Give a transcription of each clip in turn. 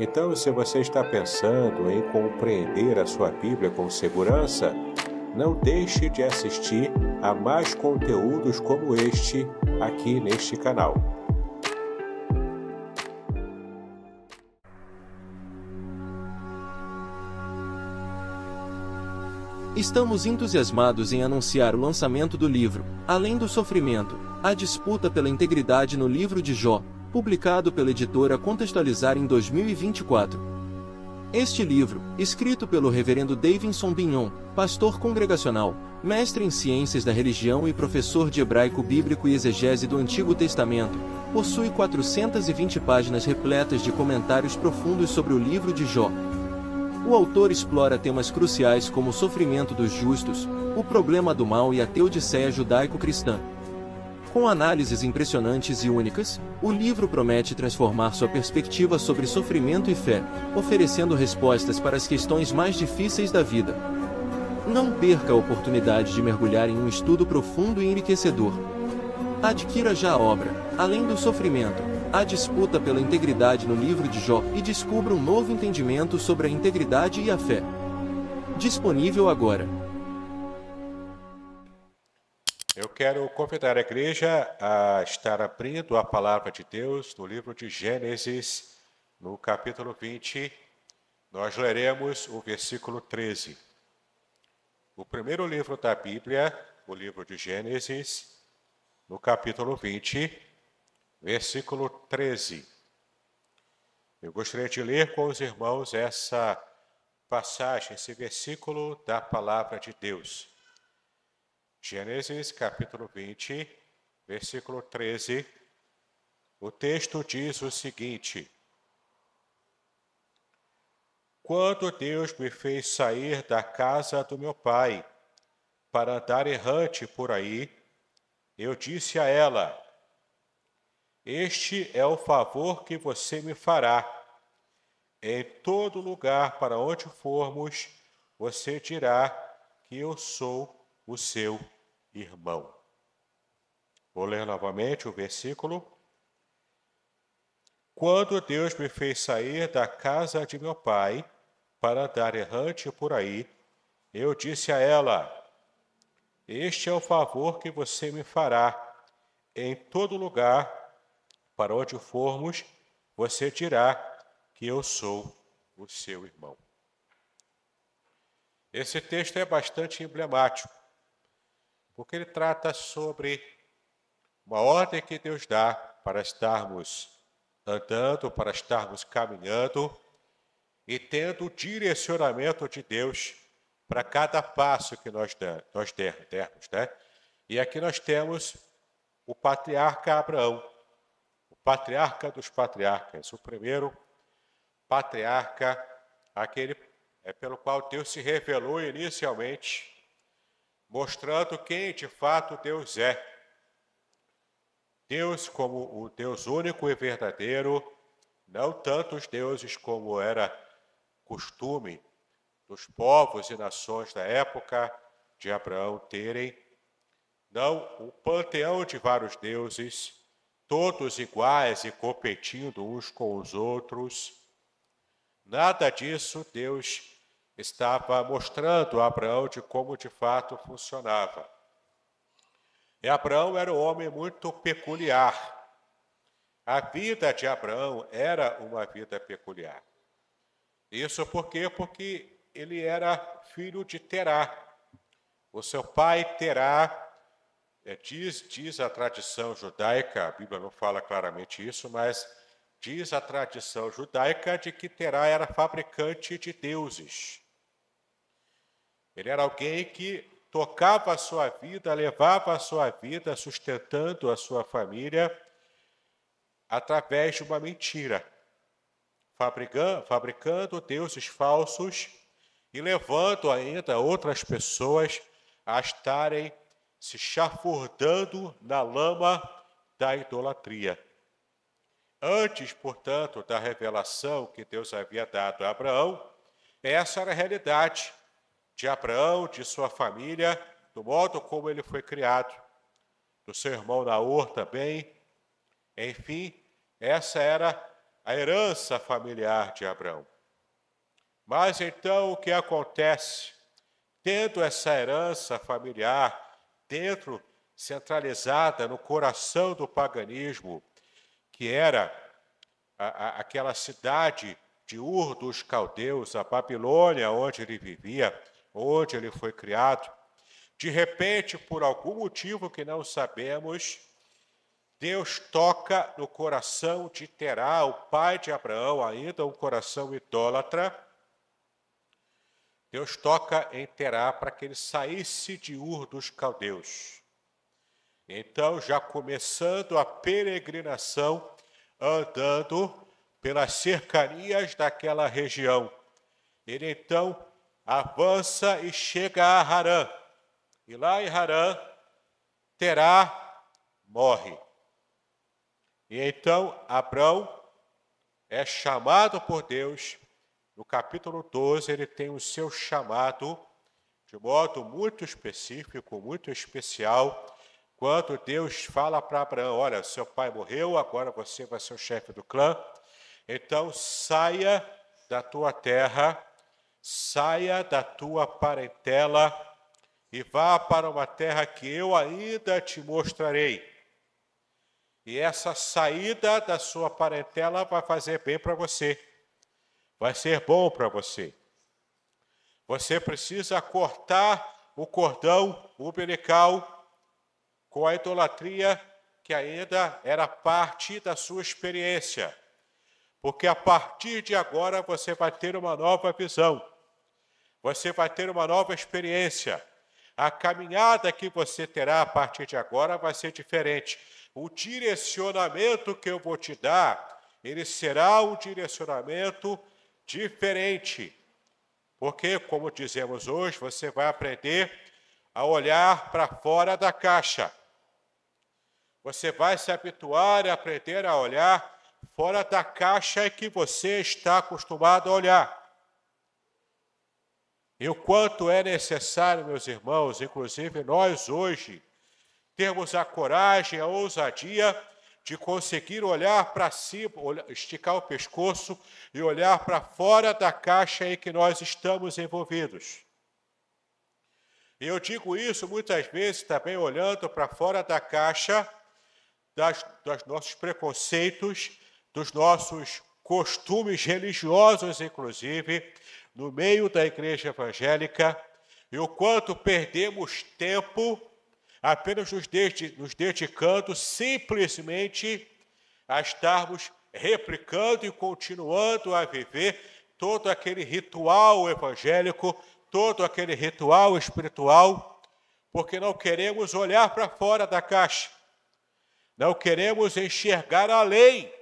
Então, se você está pensando em compreender a sua Bíblia com segurança, não deixe de assistir a mais conteúdos como este aqui neste canal. Estamos entusiasmados em anunciar o lançamento do livro Além do Sofrimento A Disputa pela Integridade no Livro de Jó, publicado pela editora Contextualizar em 2024. Este livro, escrito pelo reverendo Davidson Binhon, pastor congregacional, mestre em ciências da religião e professor de hebraico bíblico e exegese do Antigo Testamento, possui 420 páginas repletas de comentários profundos sobre o livro de Jó. O autor explora temas cruciais como o sofrimento dos justos, o problema do mal e a teodiceia judaico-cristã. Com análises impressionantes e únicas, o livro promete transformar sua perspectiva sobre sofrimento e fé, oferecendo respostas para as questões mais difíceis da vida. Não perca a oportunidade de mergulhar em um estudo profundo e enriquecedor. Adquira já a obra, além do sofrimento, a disputa pela integridade no livro de Jó e descubra um novo entendimento sobre a integridade e a fé. Disponível agora. Eu quero convidar a igreja a estar abrindo a palavra de Deus no livro de Gênesis, no capítulo 20. Nós leremos o versículo 13. O primeiro livro da Bíblia, o livro de Gênesis, no capítulo 20, versículo 13. Eu gostaria de ler com os irmãos essa passagem, esse versículo da palavra de Deus. Gênesis capítulo 20, versículo 13, o texto diz o seguinte: Quando Deus me fez sair da casa do meu pai para andar errante por aí, eu disse a ela: Este é o favor que você me fará. Em todo lugar para onde formos, você dirá que eu sou o seu irmão. Vou ler novamente o versículo. Quando Deus me fez sair da casa de meu pai para andar errante por aí, eu disse a ela: Este é o favor que você me fará. Em todo lugar para onde formos, você dirá que eu sou o seu irmão. Esse texto é bastante emblemático porque ele trata sobre uma ordem que Deus dá para estarmos andando, para estarmos caminhando e tendo o direcionamento de Deus para cada passo que nós, nós dermos. Né? E aqui nós temos o patriarca Abraão, o patriarca dos patriarcas, o primeiro patriarca, aquele é pelo qual Deus se revelou inicialmente mostrando quem de fato Deus é. Deus como o Deus único e verdadeiro, não tantos deuses como era costume dos povos e nações da época de Abraão terem, não o panteão de vários deuses, todos iguais e competindo uns com os outros. Nada disso Deus estava mostrando a Abraão de como de fato funcionava. E Abraão era um homem muito peculiar. A vida de Abraão era uma vida peculiar. Isso por quê? Porque ele era filho de Terá. O seu pai Terá é, diz, diz a tradição judaica, a Bíblia não fala claramente isso, mas diz a tradição judaica de que Terá era fabricante de deuses. Ele era alguém que tocava a sua vida, levava a sua vida, sustentando a sua família através de uma mentira, fabricando, deuses falsos e levando ainda outras pessoas a estarem se chafurdando na lama da idolatria. Antes, portanto, da revelação que Deus havia dado a Abraão, essa era a realidade de Abraão, de sua família, do modo como ele foi criado, do seu irmão Naor também. Enfim, essa era a herança familiar de Abraão. Mas então o que acontece? Tendo essa herança familiar dentro, centralizada no coração do paganismo, que era a, a, aquela cidade de Ur dos Caldeus, a Babilônia, onde ele vivia, onde ele foi criado. De repente, por algum motivo que não sabemos, Deus toca no coração de Terá, o pai de Abraão, ainda um coração idólatra. Deus toca em Terá para que ele saísse de Ur dos Caldeus. Então, já começando a peregrinação, andando pelas cercanias daquela região, ele então avança e chega a Harã. E lá em Harã, Terá morre. E então Abrão é chamado por Deus. No capítulo 12, ele tem o seu chamado de modo muito específico, muito especial, quando Deus fala para Abraão: Olha, seu pai morreu, agora você vai ser o chefe do clã, então saia da tua terra saia da tua parentela e vá para uma terra que eu ainda te mostrarei. E essa saída da sua parentela vai fazer bem para você, vai ser bom para você. Você precisa cortar o cordão umbilical com a idolatria que ainda era parte da sua experiência. Porque a partir de agora você vai ter uma nova visão, você vai ter uma nova experiência. A caminhada que você terá a partir de agora vai ser diferente. O direcionamento que eu vou te dar, ele será um direcionamento diferente. Porque, como dizemos hoje, você vai aprender a olhar para fora da caixa. Você vai se habituar a aprender a olhar fora da caixa é que você está acostumado a olhar. E o quanto é necessário, meus irmãos, inclusive nós hoje, termos a coragem, a ousadia de conseguir olhar para cima, esticar o pescoço e olhar para fora da caixa em que nós estamos envolvidos. E eu digo isso muitas vezes também olhando para fora da caixa das, dos nossos preconceitos, dos nossos costumes religiosos, inclusive, no meio da igreja evangélica, e o quanto perdemos tempo apenas nos, dedicando simplesmente a estarmos replicando e continuando a viver todo aquele ritual evangélico, todo aquele ritual espiritual, porque não queremos olhar para fora da caixa, não queremos enxergar além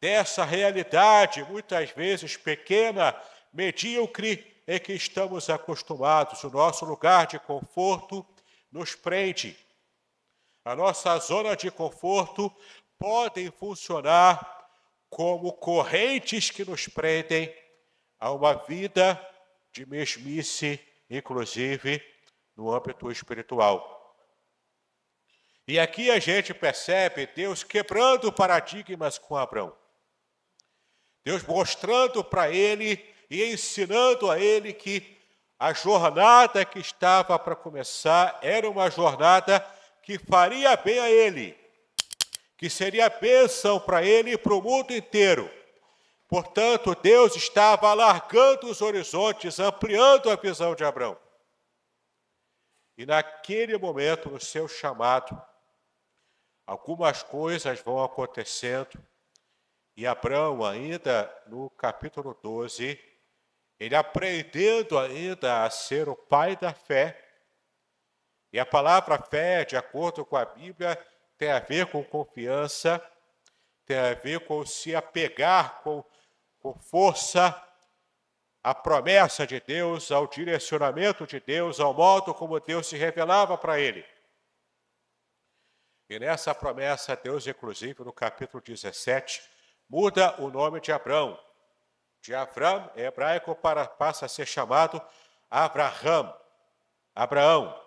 dessa realidade, muitas vezes pequena, medíocre, em que estamos acostumados. O nosso lugar de conforto nos prende. A nossa zona de conforto podem funcionar como correntes que nos prendem a uma vida de mesmice, inclusive no âmbito espiritual. E aqui a gente percebe Deus quebrando paradigmas com Abraão. Deus mostrando para ele e ensinando a ele que a jornada que estava para começar era uma jornada que faria bem a ele, que seria bênção para ele e para o mundo inteiro. Portanto, Deus estava alargando os horizontes, ampliando a visão de Abraão. E naquele momento, no seu chamado, algumas coisas vão acontecendo e Abraão, ainda no capítulo 12, ele aprendendo ainda a ser o pai da fé. E a palavra fé, de acordo com a Bíblia, tem a ver com confiança, tem a ver com se apegar com, com força à promessa de Deus, ao direcionamento de Deus, ao modo como Deus se revelava para ele. E nessa promessa, Deus, inclusive, no capítulo 17, muda o nome de Abraão. De Afram é hebraico para passa a ser chamado Abraham, Abraão,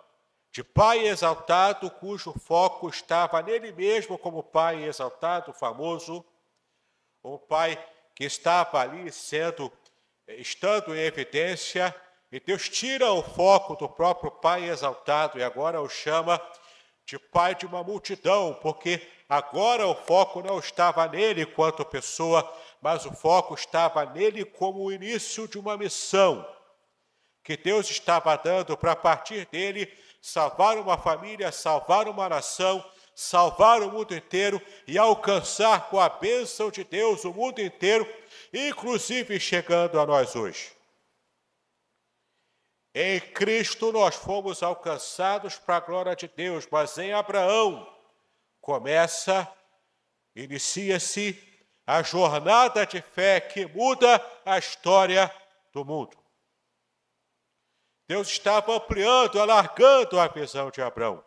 de pai exaltado, cujo foco estava nele mesmo como pai exaltado, famoso, um pai que estava ali sendo, eh, estando em evidência, e Deus tira o foco do próprio pai exaltado e agora o chama de pai de uma multidão, porque agora o foco não estava nele quanto pessoa, mas o foco estava nele como o início de uma missão que Deus estava dando para partir dele salvar uma família, salvar uma nação, salvar o mundo inteiro e alcançar com a bênção de Deus o mundo inteiro, inclusive chegando a nós hoje. Em Cristo nós fomos alcançados para a glória de Deus, mas em Abraão começa, inicia-se a jornada de fé que muda a história do mundo. Deus estava ampliando, alargando a visão de Abraão.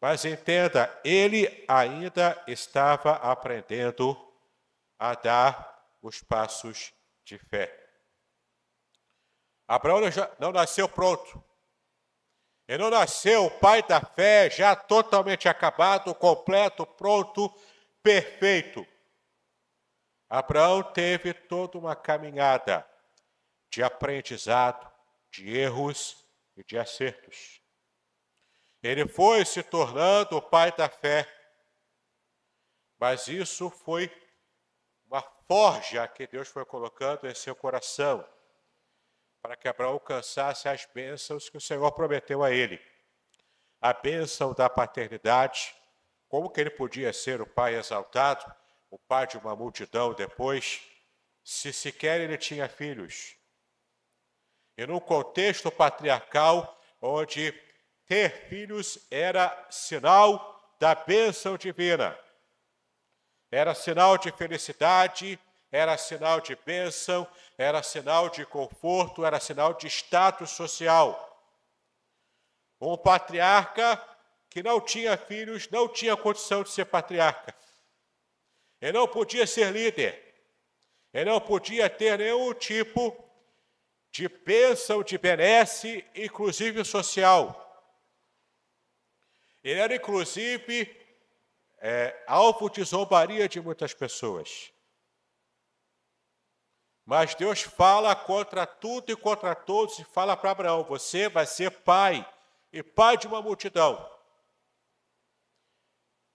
Mas entenda, ele ainda estava aprendendo a dar os passos de fé. Abraão não nasceu pronto. Ele não nasceu o pai da fé, já totalmente acabado, completo, pronto, perfeito. Abraão teve toda uma caminhada de aprendizado, de erros e de acertos. Ele foi se tornando o pai da fé, mas isso foi uma forja que Deus foi colocando em seu coração para que Abraão alcançasse as bênçãos que o Senhor prometeu a ele. A bênção da paternidade, como que ele podia ser o pai exaltado, o pai de uma multidão depois, se sequer ele tinha filhos. E num contexto patriarcal, onde ter filhos era sinal da bênção divina, era sinal de felicidade era sinal de bênção, era sinal de conforto, era sinal de status social. Um patriarca que não tinha filhos, não tinha condição de ser patriarca. Ele não podia ser líder. Ele não podia ter nenhum tipo de bênção, de benesse, inclusive social. Ele era, inclusive, é, alvo de zombaria de muitas pessoas. Mas Deus fala contra tudo e contra todos e fala para Abraão: você vai ser pai, e pai de uma multidão.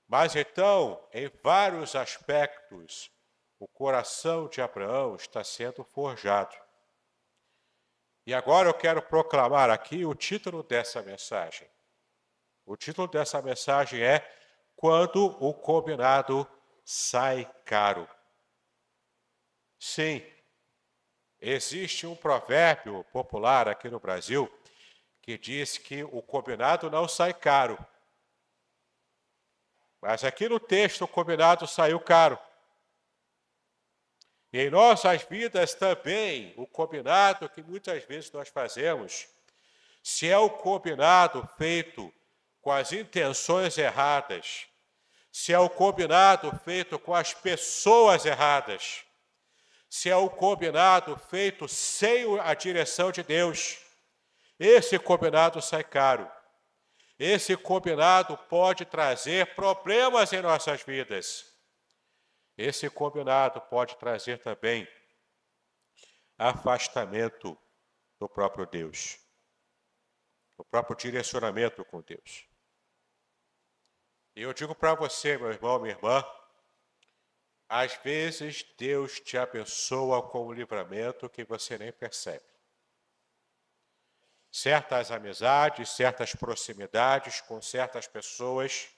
Mas então, em vários aspectos, o coração de Abraão está sendo forjado. E agora eu quero proclamar aqui o título dessa mensagem. O título dessa mensagem é Quando o Combinado Sai Caro. Sim, Existe um provérbio popular aqui no Brasil que diz que o combinado não sai caro. Mas aqui no texto, o combinado saiu caro. E em nossas vidas também, o combinado que muitas vezes nós fazemos, se é o combinado feito com as intenções erradas, se é o combinado feito com as pessoas erradas, se é o combinado feito sem a direção de Deus, esse combinado sai caro. Esse combinado pode trazer problemas em nossas vidas. Esse combinado pode trazer também afastamento do próprio Deus, do próprio direcionamento com Deus. E eu digo para você, meu irmão, minha irmã, às vezes Deus te abençoa com um livramento que você nem percebe. Certas amizades, certas proximidades com certas pessoas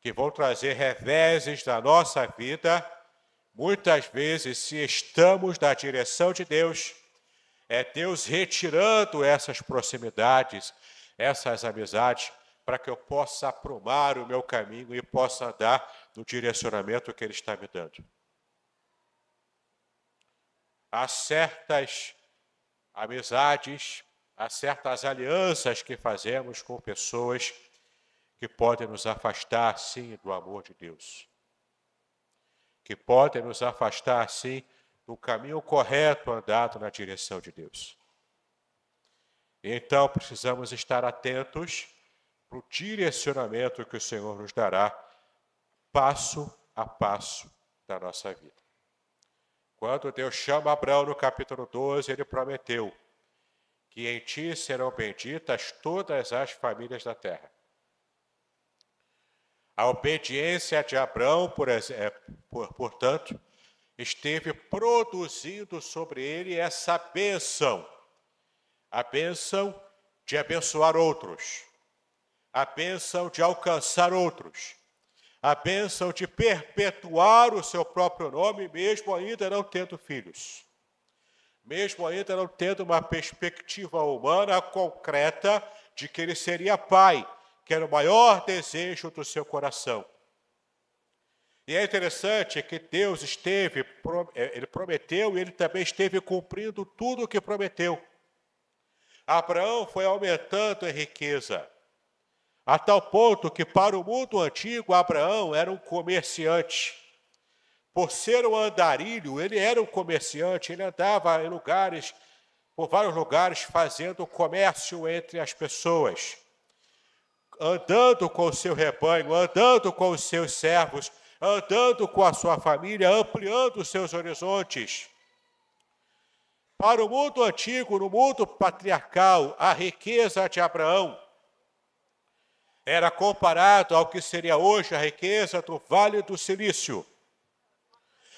que vão trazer reveses da nossa vida, muitas vezes, se estamos na direção de Deus, é Deus retirando essas proximidades, essas amizades para que eu possa aprumar o meu caminho e possa andar no direcionamento que Ele está me dando. Há certas amizades, há certas alianças que fazemos com pessoas que podem nos afastar, sim, do amor de Deus, que podem nos afastar, sim, do caminho correto andado na direção de Deus. Então precisamos estar atentos para o direcionamento que o Senhor nos dará, passo a passo da nossa vida. Quando Deus chama Abraão no capítulo 12, ele prometeu que em ti serão benditas todas as famílias da terra. A obediência de Abraão, por, é, por, portanto, esteve produzindo sobre ele essa bênção, a bênção de abençoar outros, a bênção de alcançar outros, a bênção de perpetuar o seu próprio nome, mesmo ainda não tendo filhos, mesmo ainda não tendo uma perspectiva humana concreta de que ele seria pai, que era o maior desejo do seu coração. E é interessante que Deus esteve, é, ele prometeu e ele também esteve cumprindo tudo o que prometeu. Abraão foi aumentando em riqueza a tal ponto que para o mundo antigo Abraão era um comerciante. Por ser um andarilho, ele era um comerciante, ele andava em lugares, por vários lugares, fazendo comércio entre as pessoas, andando com o seu rebanho, andando com os seus servos, andando com a sua família, ampliando os seus horizontes. Para o mundo antigo, no mundo patriarcal, a riqueza de Abraão era comparado ao que seria hoje a riqueza do Vale do Silício.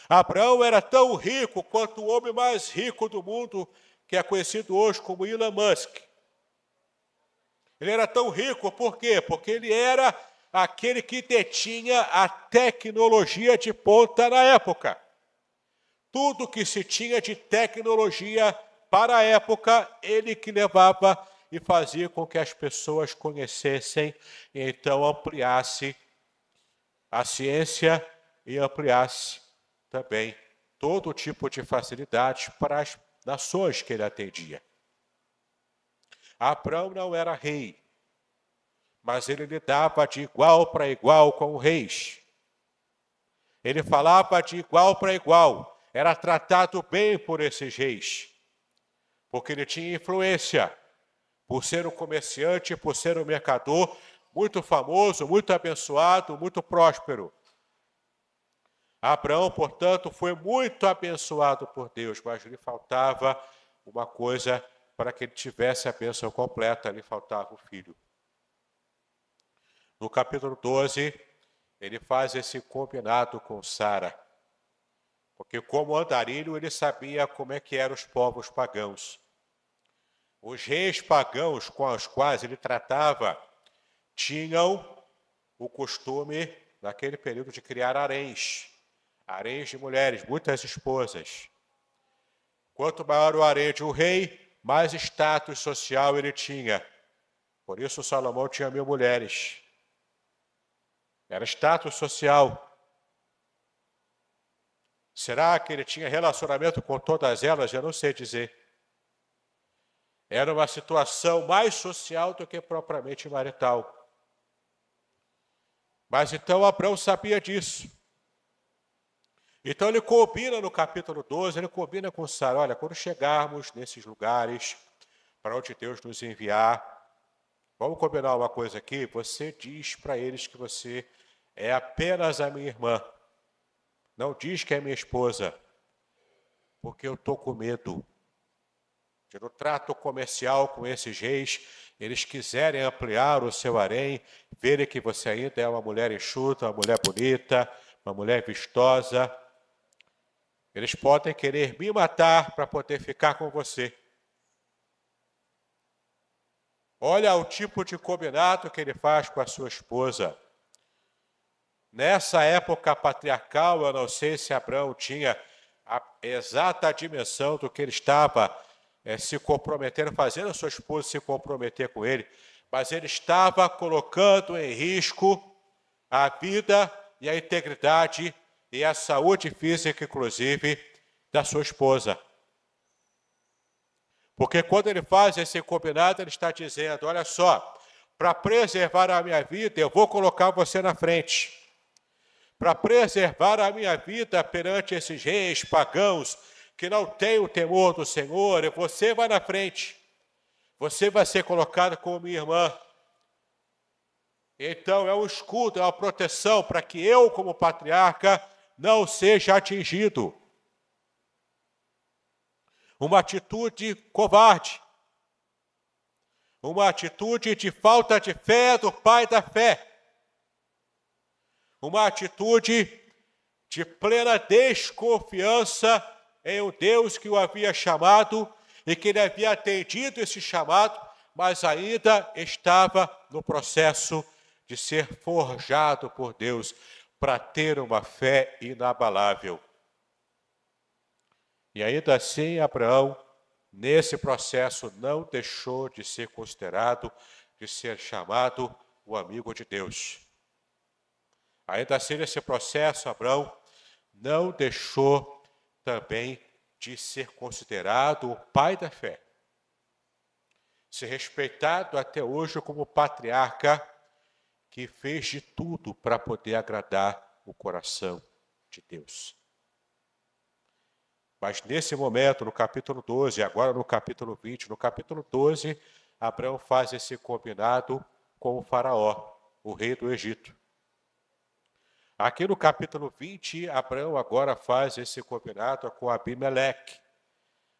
Abraão era tão rico quanto o homem mais rico do mundo, que é conhecido hoje como Elon Musk. Ele era tão rico por quê? Porque ele era aquele que detinha a tecnologia de ponta na época. Tudo que se tinha de tecnologia para a época, ele que levava e fazia com que as pessoas conhecessem e então ampliasse a ciência e ampliasse também todo tipo de facilidades para as nações que ele atendia. Abraão não era rei, mas ele lidava de igual para igual com o reis. Ele falava de igual para igual, era tratado bem por esses reis, porque ele tinha influência por ser um comerciante, por ser um mercador muito famoso, muito abençoado, muito próspero. Abraão, portanto, foi muito abençoado por Deus, mas lhe faltava uma coisa para que ele tivesse a bênção completa, lhe faltava o filho. No capítulo 12, ele faz esse combinado com Sara. Porque como andarilho, ele sabia como é que eram os povos pagãos. Os reis pagãos com os quais ele tratava tinham o costume, naquele período, de criar haréns. Haréns de mulheres, muitas esposas. Quanto maior o harém de um rei, mais status social ele tinha. Por isso Salomão tinha mil mulheres. Era status social. Será que ele tinha relacionamento com todas elas? Eu não sei dizer. Era uma situação mais social do que propriamente marital. Mas então Abraão sabia disso. Então ele combina no capítulo 12, ele combina com Sara, olha, quando chegarmos nesses lugares para onde Deus nos enviar, vamos combinar uma coisa aqui, você diz para eles que você é apenas a minha irmã. Não diz que é minha esposa, porque eu estou com medo no trato comercial com esses reis, eles quiserem ampliar o seu harém, verem que você ainda é uma mulher enxuta, uma mulher bonita, uma mulher vistosa. Eles podem querer me matar para poder ficar com você. Olha o tipo de combinato que ele faz com a sua esposa. Nessa época patriarcal, eu não sei se Abraão tinha a exata dimensão do que ele estava é, se comprometendo, fazendo a sua esposa se comprometer com ele, mas ele estava colocando em risco a vida e a integridade e a saúde física, inclusive, da sua esposa. Porque quando ele faz esse combinado, ele está dizendo: olha só, para preservar a minha vida, eu vou colocar você na frente. Para preservar a minha vida perante esses reis pagãos, que não tem o temor do Senhor, você vai na frente. Você vai ser colocado como minha irmã. Então é um escudo, é uma proteção para que eu, como patriarca, não seja atingido. Uma atitude covarde. Uma atitude de falta de fé do pai da fé. Uma atitude de plena desconfiança em é um Deus que o havia chamado e que ele havia atendido esse chamado, mas ainda estava no processo de ser forjado por Deus para ter uma fé inabalável. E ainda assim, Abraão, nesse processo, não deixou de ser considerado, de ser chamado o amigo de Deus. Ainda assim, nesse processo, Abraão não deixou também de ser considerado o pai da fé. Ser respeitado até hoje como patriarca que fez de tudo para poder agradar o coração de Deus. Mas nesse momento, no capítulo 12, agora no capítulo 20, no capítulo 12, Abraão faz esse combinado com o Faraó, o rei do Egito. Aqui no capítulo 20, Abraão agora faz esse combinado com Abimeleque,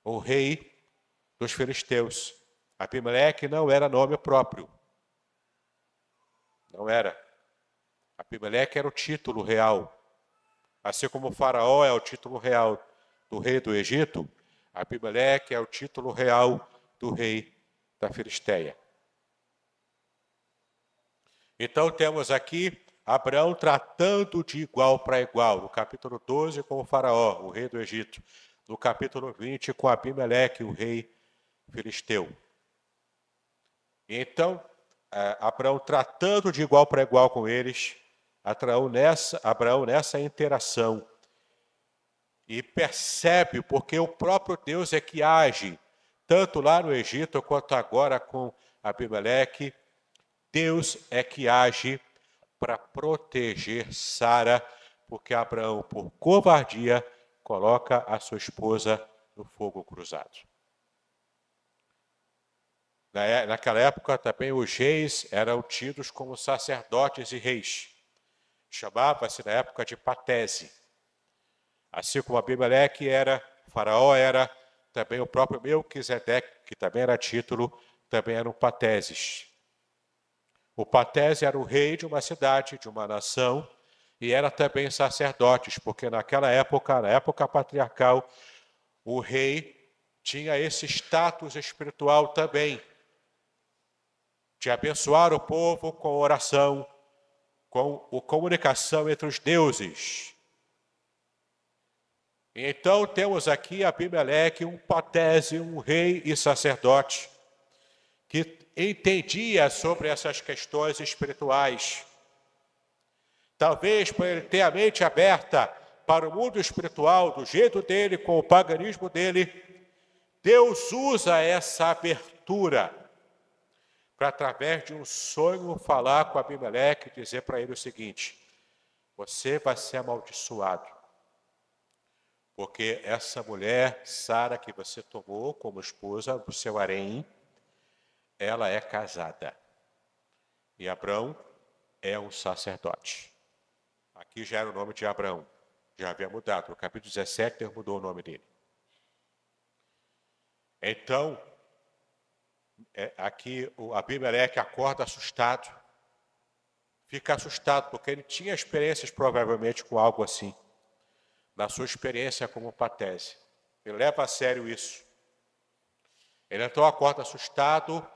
o rei dos filisteus. Abimeleque não era nome próprio. Não era. Abimeleque era o título real. Assim como o Faraó é o título real do rei do Egito, Abimeleque é o título real do rei da Filisteia. Então temos aqui Abraão tratando de igual para igual, no capítulo 12 com o faraó, o rei do Egito, no capítulo 20 com Abimeleque, o rei filisteu. Então, é, Abraão tratando de igual para igual com eles, Abraão nessa, Abraão nessa interação e percebe porque o próprio Deus é que age, tanto lá no Egito quanto agora com Abimeleque, Deus é que age para proteger Sara, porque Abraão, por covardia, coloca a sua esposa no fogo cruzado. É, naquela época também os reis eram tidos como sacerdotes e reis. Chamava-se na época de patese. Assim como Abimeleque era, Faraó era, também o próprio Melquisedeque, que também era título, também eram pateses. O Patés era o rei de uma cidade, de uma nação, e era também sacerdotes, porque naquela época, na época patriarcal, o rei tinha esse status espiritual também, de abençoar o povo com oração, com a comunicação entre os deuses. Então temos aqui Abimeleque, um patese, um rei e sacerdote, que entendia sobre essas questões espirituais. Talvez por ele ter a mente aberta para o mundo espiritual, do jeito dele, com o paganismo dele, Deus usa essa abertura para, através de um sonho, falar com Abimeleque e dizer para ele o seguinte: Você vai ser amaldiçoado, porque essa mulher, Sara, que você tomou como esposa do seu harém, ela é casada. E Abrão é um sacerdote. Aqui já era o nome de Abrão. Já havia mudado. No capítulo 17, Deus mudou o nome dele. Então, é, aqui o Abimeleque é acorda assustado. Fica assustado, porque ele tinha experiências provavelmente com algo assim. Na sua experiência como patese. Ele leva a sério isso. Ele então acorda assustado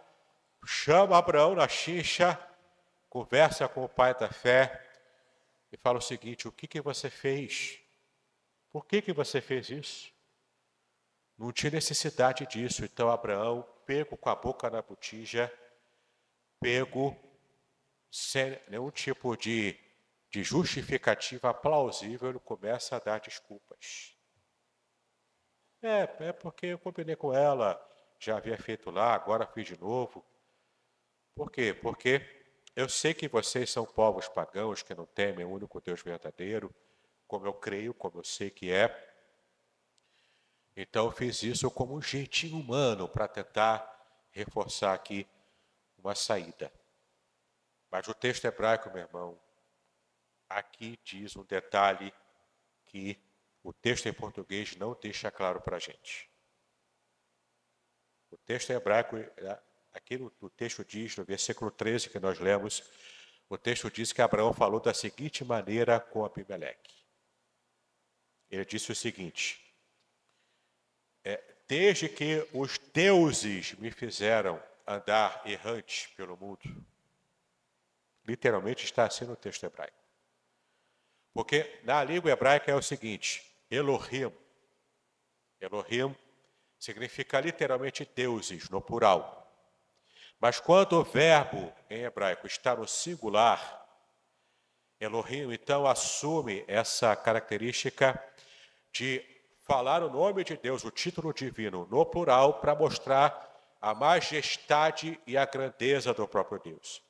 chama Abraão na chincha, conversa com o pai da fé e fala o seguinte: o que, que você fez? Por que, que você fez isso? Não tinha necessidade disso. Então Abraão, pego com a boca na botija, pego sem nenhum tipo de, de justificativa plausível, ele começa a dar desculpas. É, é porque eu combinei com ela, já havia feito lá, agora fiz de novo. Por quê? Porque eu sei que vocês são povos pagãos que não temem o único Deus verdadeiro, como eu creio, como eu sei que é. Então eu fiz isso como um jeitinho humano para tentar reforçar aqui uma saída. Mas o texto hebraico, meu irmão, aqui diz um detalhe que o texto em português não deixa claro para a gente. O texto hebraico Aqui no, no texto diz, no versículo 13 que nós lemos, o texto diz que Abraão falou da seguinte maneira com Abimeleque. Ele disse o seguinte: é, Desde que os deuses me fizeram andar errante pelo mundo, literalmente está assim no texto hebraico. Porque na língua hebraica é o seguinte: Elohim. Elohim significa literalmente deuses, no plural. Mas quando o verbo em hebraico está no singular, Elohim então assume essa característica de falar o nome de Deus, o título divino, no plural, para mostrar a majestade e a grandeza do próprio Deus.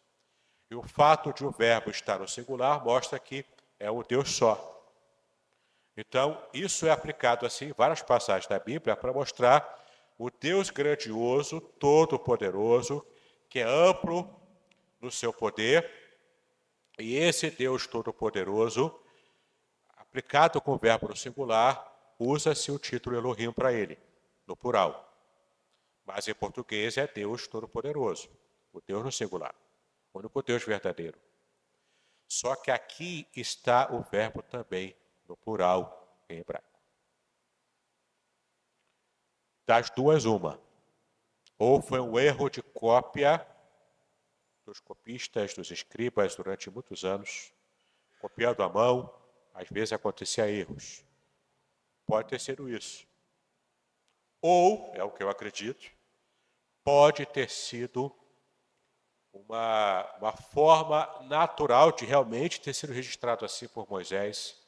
E o fato de o verbo estar no singular mostra que é o Deus só. Então, isso é aplicado assim em várias passagens da Bíblia para mostrar o Deus grandioso, todo-poderoso, que é amplo no seu poder, e esse Deus Todo-Poderoso, aplicado com o verbo no singular, usa-se o título Elohim para ele, no plural. Mas em português é Deus Todo-Poderoso, o Deus no singular, o único Deus verdadeiro. Só que aqui está o verbo também no plural em hebraico. Das duas, uma ou foi um erro de cópia dos copistas, dos escribas durante muitos anos, copiando à mão, às vezes acontecia erros. Pode ter sido isso. Ou, é o que eu acredito, pode ter sido uma, uma forma natural de realmente ter sido registrado assim por Moisés,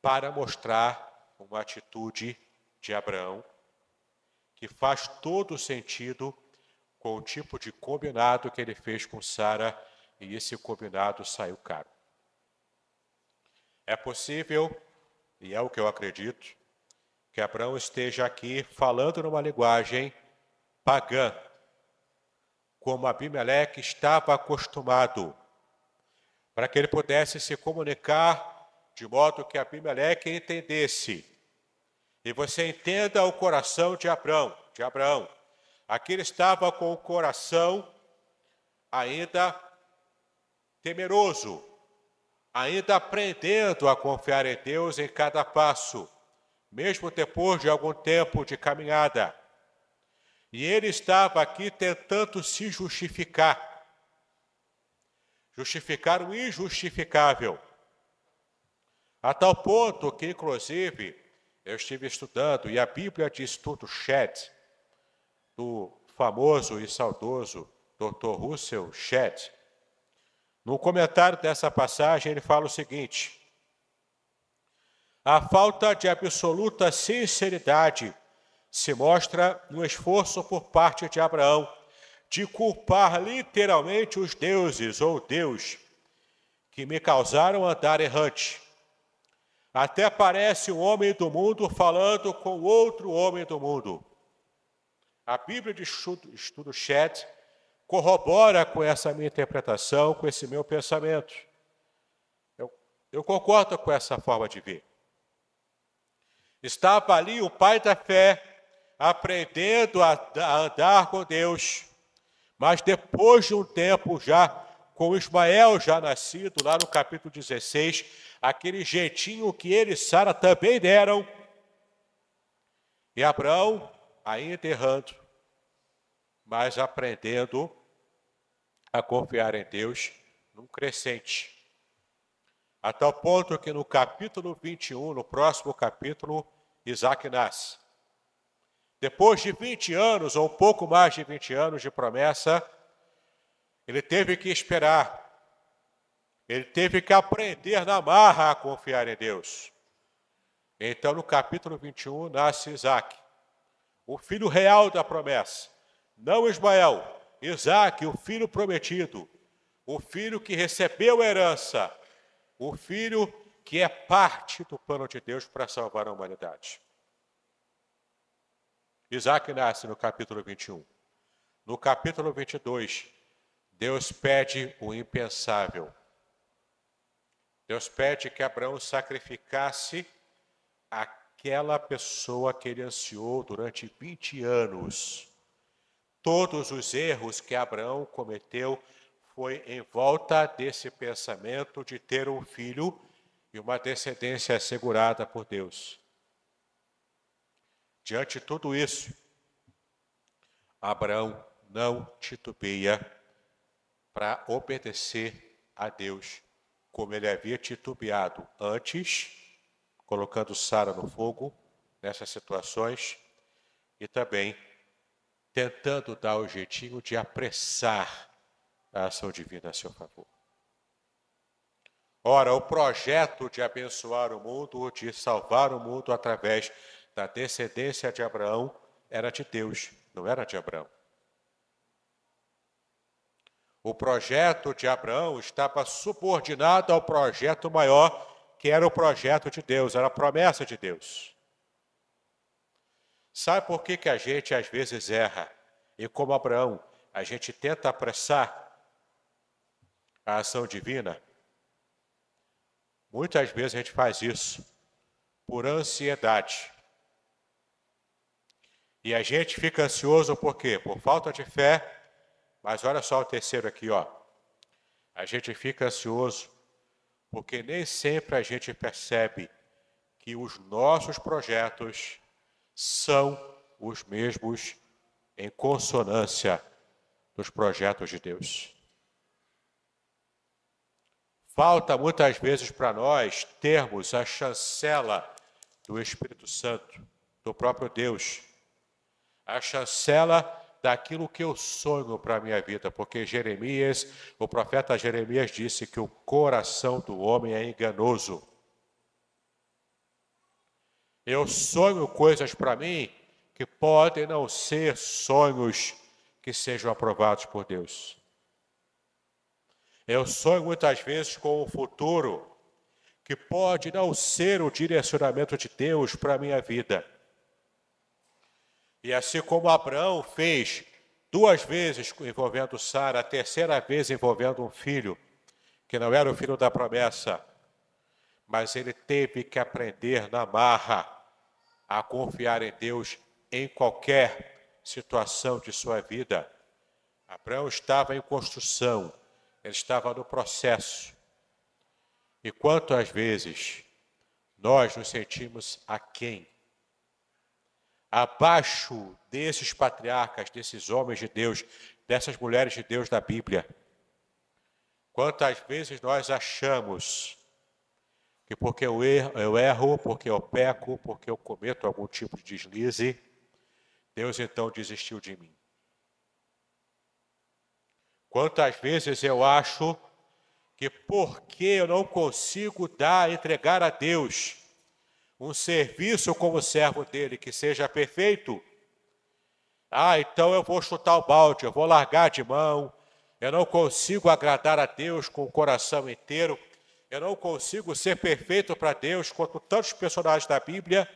para mostrar uma atitude de Abraão que faz todo sentido com o tipo de combinado que ele fez com Sara, e esse combinado saiu caro. É possível, e é o que eu acredito, que Abraão esteja aqui falando numa linguagem pagã, como Abimeleque estava acostumado, para que ele pudesse se comunicar de modo que Abimeleque entendesse e você entenda o coração de Abraão, de Abraão. Aqui ele estava com o coração ainda temeroso, ainda aprendendo a confiar em Deus em cada passo, mesmo depois de algum tempo de caminhada. E ele estava aqui tentando se justificar justificar o injustificável. A tal ponto que, inclusive, eu estive estudando, e a Bíblia diz tudo, Chet, do famoso e saudoso Dr. Russell Chet, no comentário dessa passagem ele fala o seguinte: a falta de absoluta sinceridade se mostra no esforço por parte de Abraão de culpar literalmente os deuses ou Deus que me causaram andar errante até aparece um homem do mundo falando com outro homem do mundo. A Bíblia de Estudo Chat corrobora com essa minha interpretação, com esse meu pensamento. Eu, eu concordo com essa forma de ver. Estava ali o pai da fé, aprendendo a, a andar com Deus, mas depois de um tempo já, com Ismael já nascido, lá no capítulo 16, aquele jeitinho que ele e Sara também deram. E Abraão, ainda errando, mas aprendendo a confiar em Deus num crescente. A tal ponto que no capítulo 21, no próximo capítulo, Isaac nasce. Depois de 20 anos, ou um pouco mais de 20 anos de promessa, ele teve que esperar ele teve que aprender na marra a confiar em Deus. Então, no capítulo 21, nasce Isaac, o filho real da promessa. Não Ismael, Isaac, o filho prometido, o filho que recebeu herança, o filho que é parte do plano de Deus para salvar a humanidade. Isaac nasce no capítulo 21. No capítulo 22, Deus pede o impensável Deus pede que Abraão sacrificasse aquela pessoa que ele ansiou durante 20 anos. Todos os erros que Abraão cometeu foi em volta desse pensamento de ter um filho e uma descendência assegurada por Deus. Diante de tudo isso, Abraão não titubeia para obedecer a Deus como ele havia titubeado antes, colocando Sara no fogo nessas situações e também tentando dar o jeitinho de apressar a ação divina a seu favor. Ora, o projeto de abençoar o mundo, de salvar o mundo através da descendência de Abraão, era de Deus, não era de Abraão. O projeto de Abraão estava subordinado ao projeto maior, que era o projeto de Deus, era a promessa de Deus. Sabe por que, que a gente às vezes erra? E como Abraão, a gente tenta apressar a ação divina? Muitas vezes a gente faz isso por ansiedade. E a gente fica ansioso por quê? Por falta de fé mas olha só o terceiro aqui, ó. A gente fica ansioso porque nem sempre a gente percebe que os nossos projetos são os mesmos em consonância dos projetos de Deus. Falta muitas vezes para nós termos a chancela do Espírito Santo, do próprio Deus, a chancela daquilo que eu sonho para a minha vida, porque Jeremias, o profeta Jeremias disse que o coração do homem é enganoso. Eu sonho coisas para mim que podem não ser sonhos que sejam aprovados por Deus. Eu sonho muitas vezes com o futuro que pode não ser o direcionamento de Deus para a minha vida. E assim como Abraão fez duas vezes envolvendo Sara, a terceira vez envolvendo um filho, que não era o filho da promessa, mas ele teve que aprender na marra a confiar em Deus em qualquer situação de sua vida. Abraão estava em construção, ele estava no processo. E quantas vezes nós nos sentimos aquém abaixo desses patriarcas, desses homens de Deus, dessas mulheres de Deus da Bíblia. Quantas vezes nós achamos que porque eu erro, eu erro, porque eu peco, porque eu cometo algum tipo de deslize, Deus então desistiu de mim. Quantas vezes eu acho que porque eu não consigo dar, entregar a Deus, um serviço como servo dele que seja perfeito, ah, então eu vou chutar o balde, eu vou largar de mão, eu não consigo agradar a Deus com o coração inteiro, eu não consigo ser perfeito para Deus, quanto tantos personagens da Bíblia.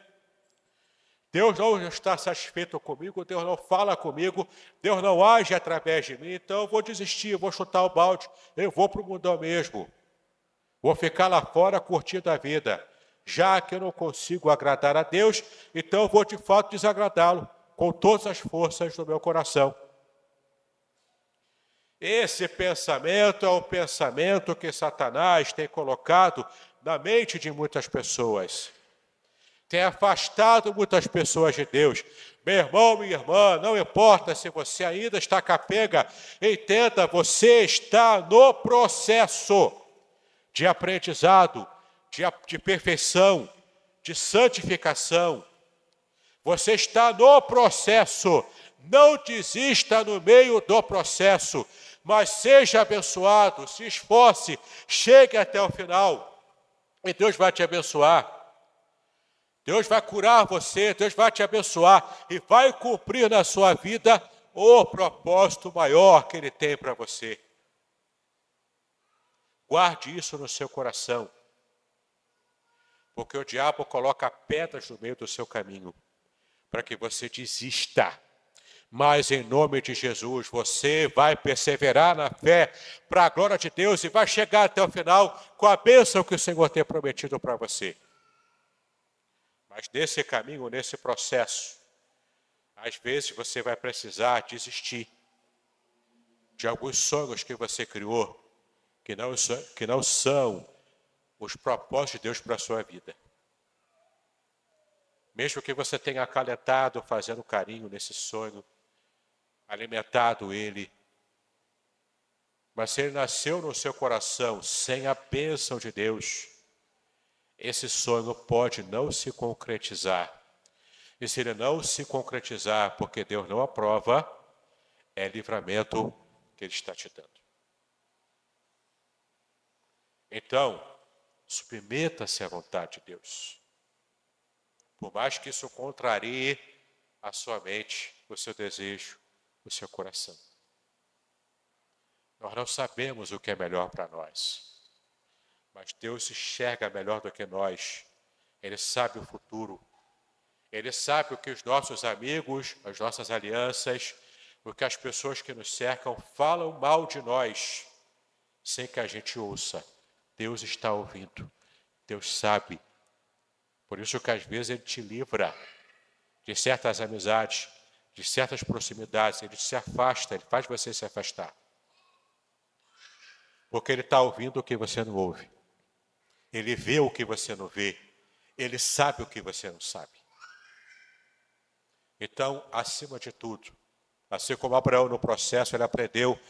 Deus não está satisfeito comigo, Deus não fala comigo, Deus não age através de mim, então eu vou desistir, eu vou chutar o balde, eu vou para o mundão mesmo. Vou ficar lá fora curtindo a vida já que eu não consigo agradar a Deus, então eu vou de fato desagradá-lo com todas as forças do meu coração. Esse pensamento é o pensamento que Satanás tem colocado na mente de muitas pessoas. Tem afastado muitas pessoas de Deus. Meu irmão, minha irmã, não importa se você ainda está capega, entenda, você está no processo de aprendizado de, de perfeição, de santificação. Você está no processo. Não desista no meio do processo, mas seja abençoado, se esforce, chegue até o final. E Deus vai te abençoar. Deus vai curar você, Deus vai te abençoar e vai cumprir na sua vida o propósito maior que Ele tem para você. Guarde isso no seu coração porque o diabo coloca pedras no meio do seu caminho para que você desista. Mas em nome de Jesus, você vai perseverar na fé para a glória de Deus e vai chegar até o final com a bênção que o Senhor tem prometido para você. Mas nesse caminho, nesse processo, às vezes você vai precisar desistir de alguns sonhos que você criou, que não, que não são os propósitos de Deus para a sua vida. Mesmo que você tenha acalentado, fazendo carinho nesse sonho, alimentado ele, mas se ele nasceu no seu coração sem a bênção de Deus, esse sonho pode não se concretizar. E se ele não se concretizar porque Deus não aprova, é livramento que ele está te dando. Então, Submeta-se à vontade de Deus. Por mais que isso contrarie a sua mente, o seu desejo, o seu coração. Nós não sabemos o que é melhor para nós, mas Deus enxerga melhor do que nós. Ele sabe o futuro. Ele sabe o que os nossos amigos, as nossas alianças, o que as pessoas que nos cercam falam mal de nós, sem que a gente ouça. Deus está ouvindo, Deus sabe. Por isso que às vezes Ele te livra de certas amizades, de certas proximidades, Ele se afasta, Ele faz você se afastar. Porque Ele está ouvindo o que você não ouve. Ele vê o que você não vê. Ele sabe o que você não sabe. Então, acima de tudo, assim como Abraão no processo, ele aprendeu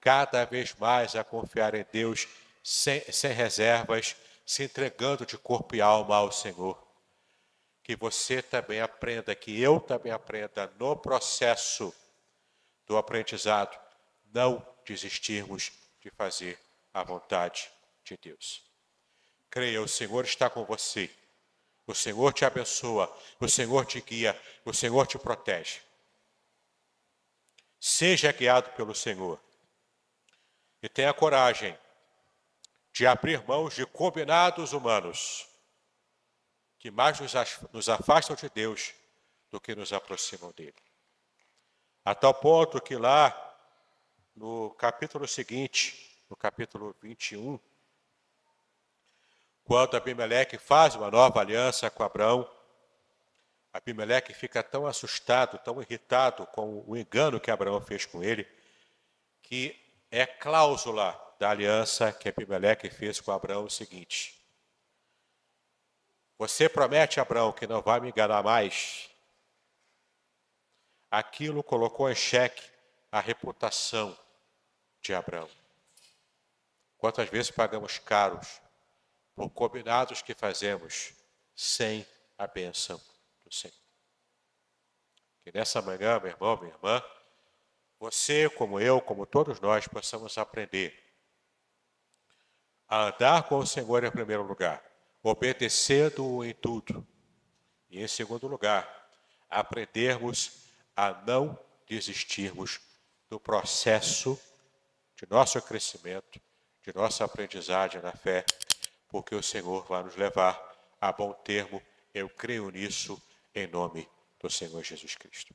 cada vez mais a confiar em Deus sem, sem reservas, se entregando de corpo e alma ao Senhor. Que você também aprenda, que eu também aprenda no processo do aprendizado, não desistirmos de fazer a vontade de Deus. Creia, o Senhor está com você. O Senhor te abençoa, o Senhor te guia, o Senhor te protege. Seja guiado pelo Senhor. E tenha coragem de abrir mãos de combinados humanos que mais nos afastam de Deus do que nos aproximam dele. A tal ponto que lá no capítulo seguinte, no capítulo 21, quando Abimeleque faz uma nova aliança com Abraão, Abimeleque fica tão assustado, tão irritado com o engano que Abraão fez com ele, que é cláusula da aliança que Abimeleque fez com Abraão o seguinte: Você promete, Abraão, que não vai me enganar mais? Aquilo colocou em xeque a reputação de Abraão. Quantas vezes pagamos caros por combinados que fazemos sem a bênção do Senhor? Que nessa manhã, meu irmão, minha irmã, você, como eu, como todos nós, possamos aprender a andar com o Senhor em primeiro lugar, obedecendo-o em tudo. E em segundo lugar, aprendermos a não desistirmos do processo de nosso crescimento, de nossa aprendizagem na fé, porque o Senhor vai nos levar a bom termo. Eu creio nisso, em nome do Senhor Jesus Cristo.